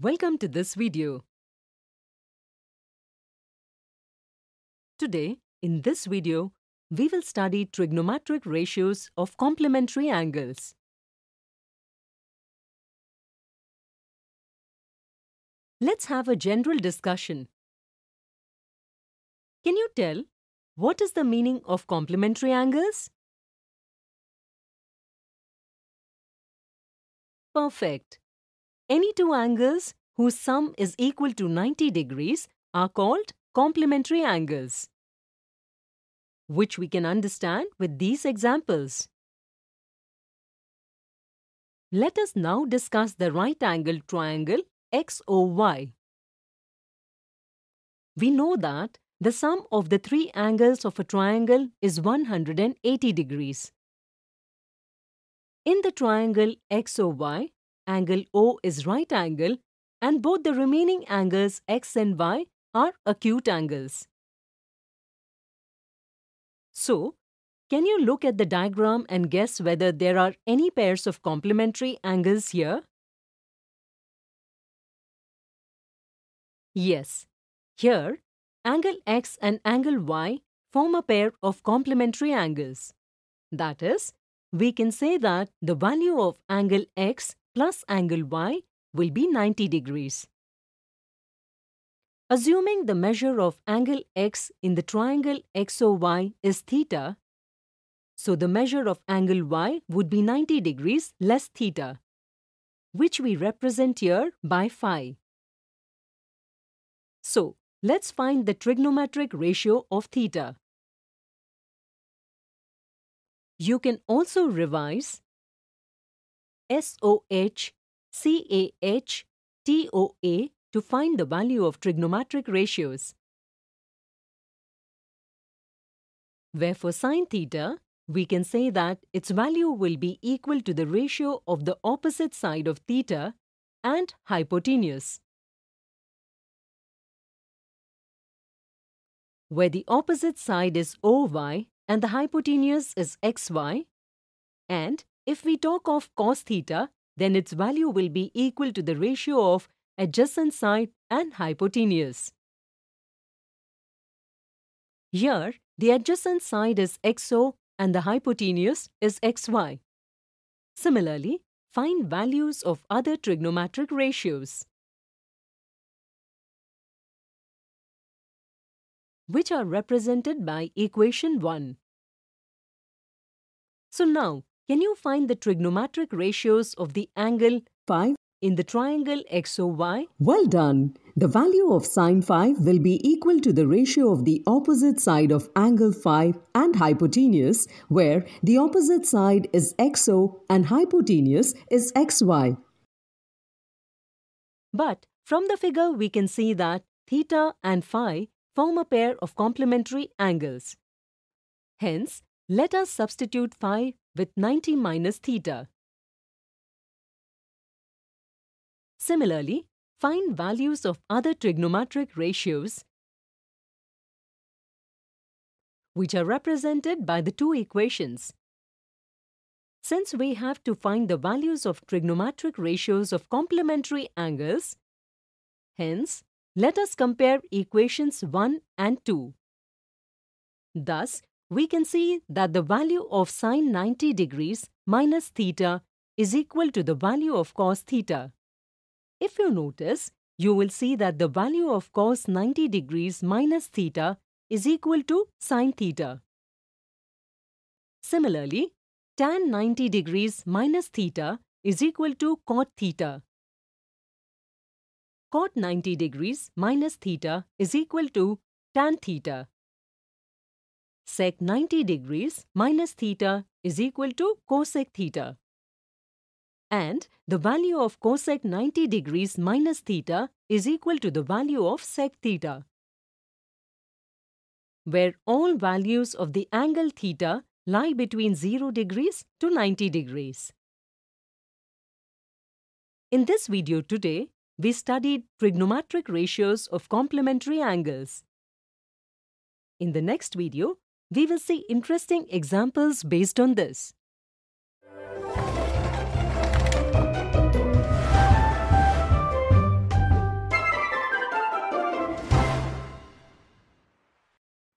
Welcome to this video. Today, in this video, we will study trigonometric ratios of complementary angles. Let's have a general discussion. Can you tell what is the meaning of complementary angles? perfect. Any two angles whose sum is equal to 90 degrees are called complementary angles, which we can understand with these examples. Let us now discuss the right angle triangle XOY. We know that the sum of the three angles of a triangle is 180 degrees. In the triangle XOY, angle O is right angle and both the remaining angles X and Y are acute angles. So, can you look at the diagram and guess whether there are any pairs of complementary angles here? Yes. Here, angle X and angle Y form a pair of complementary angles. That is, we can say that the value of angle x plus angle y will be 90 degrees. Assuming the measure of angle x in the triangle XOY is theta, so the measure of angle y would be 90 degrees less theta, which we represent here by phi. So, let's find the trigonometric ratio of theta. You can also revise SOH, CAH, TOA to find the value of trigonometric ratios. Where for sine theta, we can say that its value will be equal to the ratio of the opposite side of theta and hypotenuse. Where the opposite side is OY, and the hypotenuse is xy. And if we talk of cos theta, then its value will be equal to the ratio of adjacent side and hypotenuse. Here, the adjacent side is xo and the hypotenuse is xy. Similarly, find values of other trigonometric ratios. which are represented by equation 1. So now, can you find the trigonometric ratios of the angle 5 in the triangle XOY? Well done! The value of sine 5 will be equal to the ratio of the opposite side of angle 5 and hypotenuse, where the opposite side is XO and hypotenuse is XY. But from the figure, we can see that theta and phi form a pair of complementary angles. Hence, let us substitute phi with 90 minus theta. Similarly, find values of other trigonometric ratios which are represented by the two equations. Since we have to find the values of trigonometric ratios of complementary angles, hence, let us compare equations 1 and 2. Thus, we can see that the value of sine 90 degrees minus theta is equal to the value of cos theta. If you notice, you will see that the value of cos 90 degrees minus theta is equal to sine theta. Similarly, tan 90 degrees minus theta is equal to cot theta. Cot 90 degrees minus theta is equal to tan theta sec 90 degrees minus theta is equal to cosec theta. And the value of cosec 90 degrees minus theta is equal to the value of sec theta, where all values of the angle theta lie between 0 degrees to 90 degrees. In this video today, we studied trigonometric ratios of complementary angles. In the next video, we will see interesting examples based on this.